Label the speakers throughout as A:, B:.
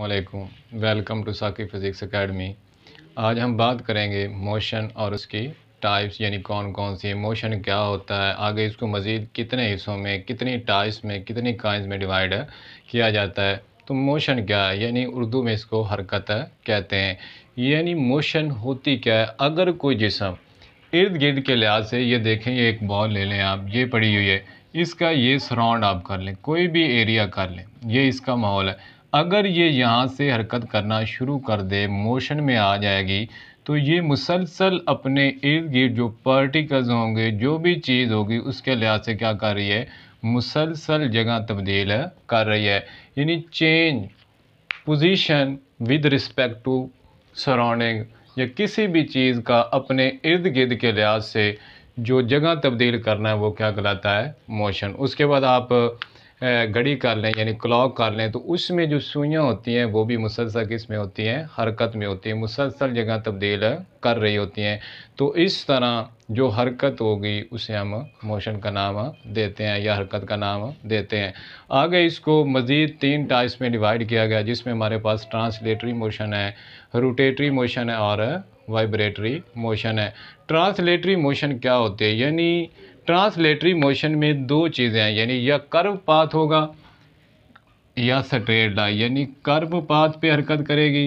A: वालेकुम welcome to Saki physics academy आज हम बात करेंगे मोशन और उसकी टाइप्स यानी कौन कौन सी मोशन क्या होता है आगे इसको मज़ीद कितने हिस्सों में कितनी टाइप्स में कितनी काइंस में डिवाइड किया जाता है तो मोशन क्या है यानी उर्दू में इसको हरकत कहते हैं यानी मोशन होती क्या है अगर कोई जिसम इर्द गिर्द के लिहाज से ये देखें ये एक बॉल ले लें आप ये पड़ी हुई है इसका ये सराउंड आप कर लें कोई भी एरिया कर लें ये इसका माहौल है अगर ये यहाँ से हरकत करना शुरू कर दे मोशन में आ जाएगी तो ये मुसलसल अपने इर्द गिर्द जो पार्टिकल्स होंगे जो भी चीज़ होगी उसके लिहाज से क्या कर रही है मुसलसल जगह तब्दील कर रही है यानी change position with respect to surrounding या किसी भी चीज़ का अपने इर्द गिर्द के लिहाज से जो जगह तब्दील करना है वो क्या कहलाता है मोशन उसके बाद आप घड़ी कर लें यानी क्लॉक कर लें तो उसमें जो सुइयाँ होती हैं वो भी मुसलसल किस में होती हैं हरकत में होती हैं मुसलसल जगह तब्दील कर रही होती हैं तो इस तरह जो हरकत होगी उसे हम मोशन का नाम देते हैं या हरकत का नाम देते हैं आगे इसको मज़ीद तीन टाइप्स में डिवाइड किया गया जिसमें हमारे पास ट्रांसलेटरी मोशन है रोटेटरी मोशन है और वाइब्रेटरी मोशन है ट्रांसलेटरी मोशन क्या होते हैं यानी ट्रांसलेटरी मोशन में दो चीज़ें हैं यानी या कर्व पाथ होगा या स्ट्रेट लाइन यानी कर्व पाथ पे हरकत करेगी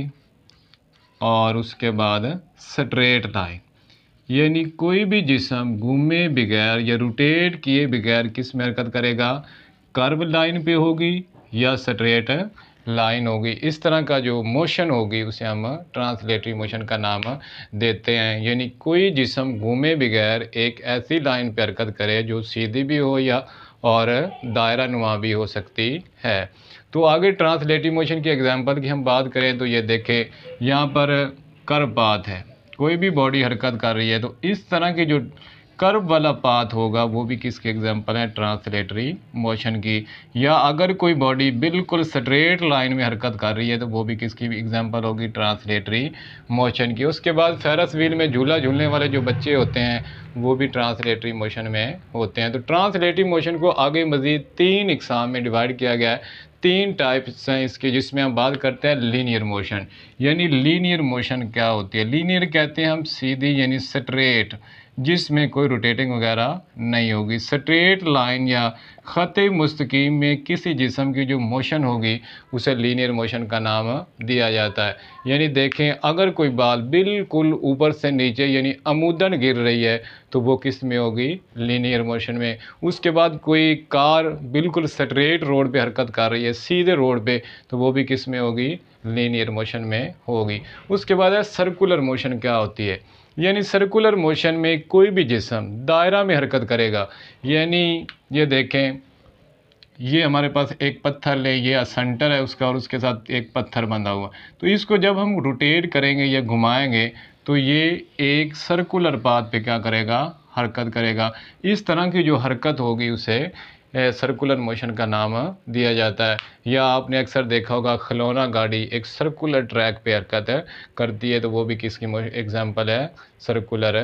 A: और उसके बाद स्ट्रेट लाइन यानी कोई भी जिसम घूमे बगैर या रोटेट किए बगैर किस में हरकत करेगा कर्व लाइन पे होगी या स्ट्रेट लाइन होगी इस तरह का जो मोशन होगी उसे हम ट्रांसलेटरी मोशन का नाम देते हैं यानी कोई जिसम घूमे बगैर एक ऐसी लाइन पर हरकत करे जो सीधी भी हो या और दायरा नुमा भी हो सकती है तो आगे ट्रांसलेटरी मोशन की एग्जांपल की हम बात करें तो ये देखें यहाँ पर कर है कोई भी बॉडी हरकत कर रही है तो इस तरह की जो कर्व वाला पाथ होगा वो भी किसके एग्जाम्पल है ट्रांसलेटरी मोशन की या अगर कोई बॉडी बिल्कुल स्ट्रेट लाइन में हरकत कर रही है तो वो भी किसकी एग्जाम्पल होगी ट्रांसलेटरी मोशन की उसके बाद फेरस व्हील में झूला झूलने वाले जो बच्चे होते हैं वो भी ट्रांसलेटरी मोशन में होते हैं तो ट्रांसलेटरी मोशन को आगे मज़ीद तीन इकसाम में डिवाइड किया गया है तीन टाइप्स हैं इसके जिसमें हम बात करते हैं लीनियर मोशन यानी लीनियर मोशन क्या होती है लीनियर कहते हैं हम सीधी यानी स्ट्रेट जिसमें कोई रोटेटिंग वगैरह नहीं होगी स्ट्रेट लाइन या ख़त मुस्तकीम में किसी जिसम की जो मोशन होगी उसे लीनियर मोशन का नाम दिया जाता है यानी देखें अगर कोई बाल बिल्कुल ऊपर से नीचे यानी अमूदन गिर रही है तो वो किस में होगी लीनियर मोशन में उसके बाद कोई कार बिल्कुल स्ट्रेट रोड पे हरकत कर रही है सीधे रोड पे तो वो भी किस में होगी लीनियर मोशन में होगी उसके बाद है सर्कुलर मोशन क्या होती है यानी सर्कुलर मोशन में कोई भी जिसम दायरा में हरकत करेगा यानी ये देखें ये हमारे पास एक पत्थर ले ये सेंटर है उसका और उसके साथ एक पत्थर बंधा हुआ तो इसको जब हम रोटेट करेंगे या घुमाएंगे तो ये एक सर्कुलर पाथ पे क्या करेगा हरकत करेगा इस तरह की जो हरकत होगी उसे सर्कुलर मोशन का नाम दिया जाता है या आपने अक्सर देखा होगा खिलौना गाड़ी एक सर्कुलर ट्रैक पे हरकत है करती है तो वो भी किसकी एग्जांपल है सर्कुलर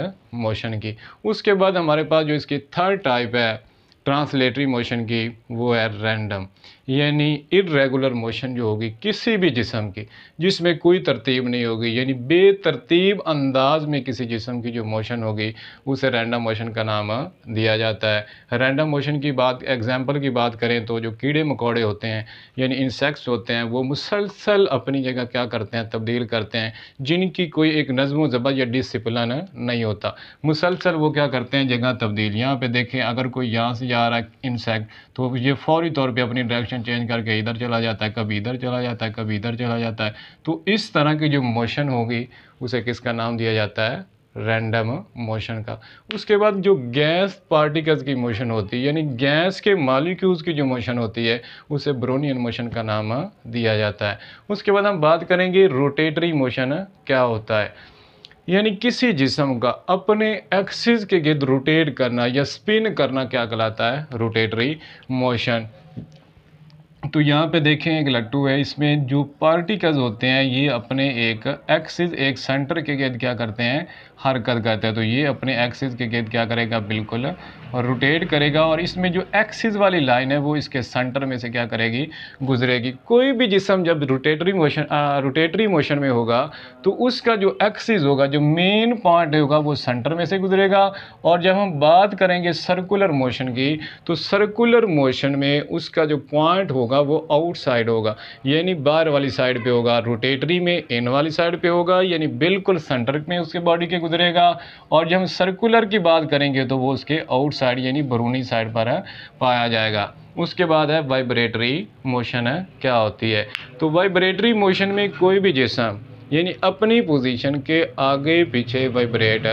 A: मोशन की उसके बाद हमारे पास जो इसकी थर्ड टाइप है ट्रांसलेटरी मोशन की वो है रैंडम यानी इरेगुलर मोशन जो होगी किसी भी जिसम की जिसमें कोई तरतीब नहीं होगी यानी बेतरतीब अंदाज में किसी जिसम की जो मोशन होगी उसे रैंडम मोशन का नाम दिया जाता है रैंडम मोशन की बात एग्जाम्पल की बात करें तो जो कीड़े मकोड़े होते हैं यानी इंसेक्ट्स होते हैं वो मुसलसल अपनी जगह क्या करते हैं तब्दील करते हैं जिनकी कोई एक नज़म ज़बर या डिसप्लिन नहीं होता मुसलसल वो क्या करते हैं जगह तब्दील यहाँ पर देखें अगर कोई यहाँ से जा रहा है इंसेक्ट तो ये फौरी तौर पर अपनी डायरेक्शन डायरेक्शन चेंज करके इधर चला जाता है कभी इधर चला जाता है कभी इधर चला जाता है तो इस तरह की जो मोशन होगी उसे किसका नाम दिया जाता है रैंडम मोशन का उसके बाद जो गैस पार्टिकल्स की मोशन होती है यानी गैस के मालिक्यूल्स की जो मोशन होती है उसे ब्रोनियन मोशन का नाम दिया जाता है उसके बाद हम बात करेंगे रोटेटरी मोशन क्या होता है यानी किसी जिसम का अपने एक्सिस के गिर्द रोटेट करना या स्पिन करना क्या कहलाता है रोटेटरी मोशन तो यहाँ पे देखें एक लट्टू है इसमें जो पार्टिकल्स होते हैं ये अपने एक एक्सिस एक सेंटर के गेद क्या करते हैं हरकत करता है तो ये अपने एक्सिस के गेंद क्या करेगा बिल्कुल और रोटेट करेगा और इसमें जो एक्सिस वाली लाइन है वो इसके सेंटर में से क्या करेगी गुजरेगी कोई भी जिसम जब रोटेटरी मोशन रोटेटरी मोशन में होगा तो उसका जो एक्सिस होगा जो मेन पॉइंट होगा वो सेंटर में से गुजरेगा और जब हम बात करेंगे सर्कुलर मोशन की तो सर्कुलर मोशन में उसका जो पॉइंट होगा वो आउटसाइड होगा यानी बाहर वाली साइड पर होगा रोटेटरी में इन वाली साइड पर होगा यानी बिल्कुल सेंटर में उसके बॉडी के गुजरेगा और जब हम सर्कुलर की बात करेंगे तो वो उसके साइड यानी बरूनी साइड पर पाया जाएगा उसके बाद है वाइब्रेटरी मोशन है क्या होती है तो वाइब्रेटरी मोशन में कोई भी जिसम यानी अपनी पोजीशन के आगे पीछे वाइब्रेट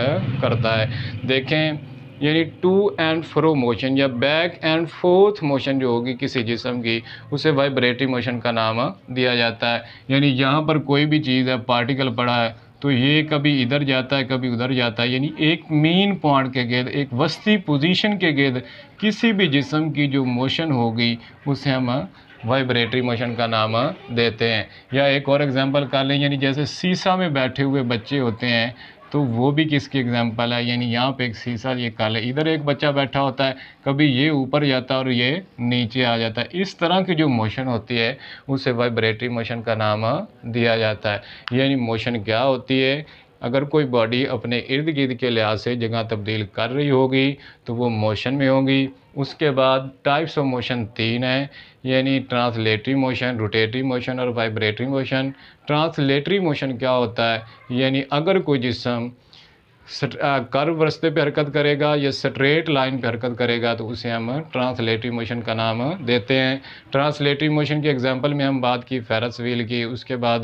A: करता है देखें यानी टू एंड फ्रो मोशन या बैक एंड फोर्थ मोशन जो होगी किसी जिसम की उसे वाइब्रेटरी मोशन का नाम दिया जाता है यानी यहाँ पर कोई भी चीज़ है पार्टिकल पड़ा है तो ये कभी इधर जाता है कभी उधर जाता है यानी एक मेन पॉइंट के गेद एक वस्ती पोजीशन के गेद किसी भी जिसम की जो मोशन होगी उसे हम वाइब्रेटरी मोशन का नाम देते हैं या एक और एग्जांपल कर लें यानी जैसे सीसा में बैठे हुए बच्चे होते हैं तो वो भी किसकी एग्जाम्पल है यानी यहाँ पे एक शीशा ये काले इधर एक बच्चा बैठा होता है कभी ये ऊपर जाता है और ये नीचे आ जाता है इस तरह की जो मोशन होती है उसे वाइब्रेटरी मोशन का नाम दिया जाता है यानी मोशन क्या होती है अगर कोई बॉडी अपने इर्द गिर्द के लिहाज से जगह तब्दील कर रही होगी तो वो मोशन में होगी उसके बाद टाइप्स ऑफ मोशन तीन हैं यानी ट्रांसलेटरी मोशन रोटेटरी मोशन और वाइब्रेटरी मोशन ट्रांसलेटरी मोशन क्या होता है यानी अगर कोई जिसम कर्व uh, रस्ते पे हरकत करेगा या स्ट्रेट लाइन पे हरकत करेगा तो उसे हम ट्रांसलेटिव मोशन का नाम देते हैं ट्रांसलेटिव मोशन के एग्जांपल में हम बात की फेरस व्हील की उसके बाद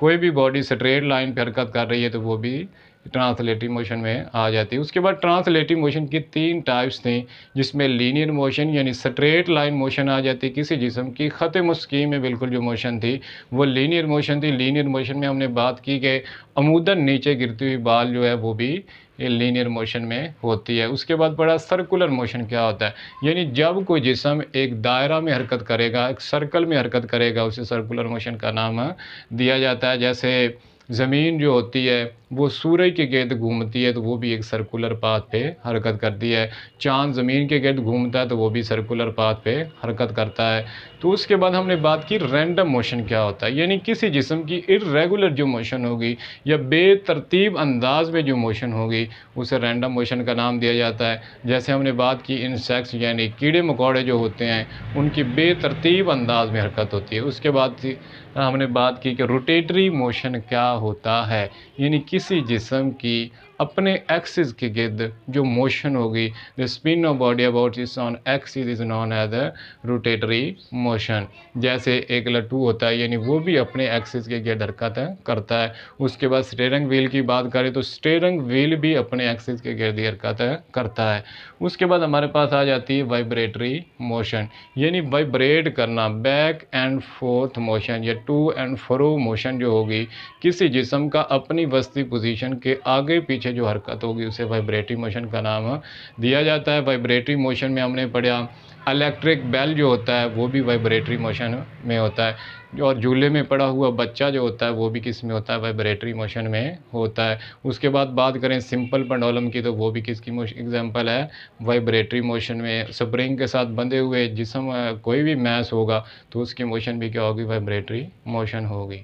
A: कोई भी बॉडी स्ट्रेट लाइन पे हरकत कर रही है तो वो भी ट्रांसलेटिव मोशन में आ जाती है उसके बाद ट्रांसलेटिव मोशन की तीन टाइप्स थी जिसमें लीनियर मोशन यानी स्ट्रेट लाइन मोशन आ जाती किसी जिसम की ख़त मस्की में बिल्कुल जो मोशन थी वो लीनियर मोशन थी लीनियर मोशन में हमने बात की कि अमूदन नीचे गिरती हुई बाल जो है वो भी लीनियर मोशन में होती है उसके बाद बड़ा सर्कुलर मोशन क्या होता है यानी जब कोई जिसम एक दायरा में हरकत करेगा एक सर्कल में हरकत करेगा उसे सर्कुलर मोशन का नाम दिया जाता है जैसे ज़मीन जो होती है वो सूरज के गर्द घूमती है तो वो भी एक सर्कुलर पाथ पे हरकत करती है चांद ज़मीन के गर्द घूमता है तो वो भी सर्कुलर पाथ पे हरकत करता है तो उसके बाद हमने बात की रैंडम मोशन क्या होता है यानी किसी जिसम की इरेगुलर जो मोशन होगी या बेतरतीब अंदाज में जो मोशन होगी उसे रैंडम मोशन का नाम दिया जाता है जैसे हमने बात की इंसेक्ट्स यानी कीड़े मकोड़े जो होते हैं उनकी बेतरतीब अंदाज में हरकत होती है उसके बाद हमने बात की कि रोटेटरी मोशन क्या होता है यानी किस किसी जिसम की अपने एक्सिस के गिद जो मोशन होगी the spin of body about its own axis is known as a rotatory motion जैसे एक लट्टू होता है यानी वो भी अपने एक्सिस के गिर्द हरकत करता है उसके बाद स्टेरिंग व्हील की बात करें तो स्टेरिंग व्हील भी अपने एक्सिस के गिर्द हरकत करता है उसके बाद हमारे पास आ जाती है वाइब्रेटरी मोशन यानी वाइब्रेट करना बैक एंड फोर्थ मोशन या टू एंड फ्रो मोशन जो होगी किसी जिसम का अपनी वस्ती पोजीशन के आगे पीछे जो हरकत होगी उसे वाइब्रेटरी मोशन का नाम दिया जाता है वाइब्रेटरी मोशन में हमने पढ़ा इलेक्ट्रिक बेल जो होता है वो भी वाइब्रेटरी मोशन में होता है और झूले में पड़ा हुआ बच्चा जो होता है वो भी किस में होता है वाइब्रेटरी मोशन में होता है उसके बाद बात करें सिंपल पंडोलम की तो वो भी किसकी एग्जांपल है वाइब्रेटरी मोशन में स्प्रिंग के साथ बंधे हुए जिसम कोई भी मैस होगा तो उसकी मोशन भी क्या होगी वाइब्रेटरी मोशन होगी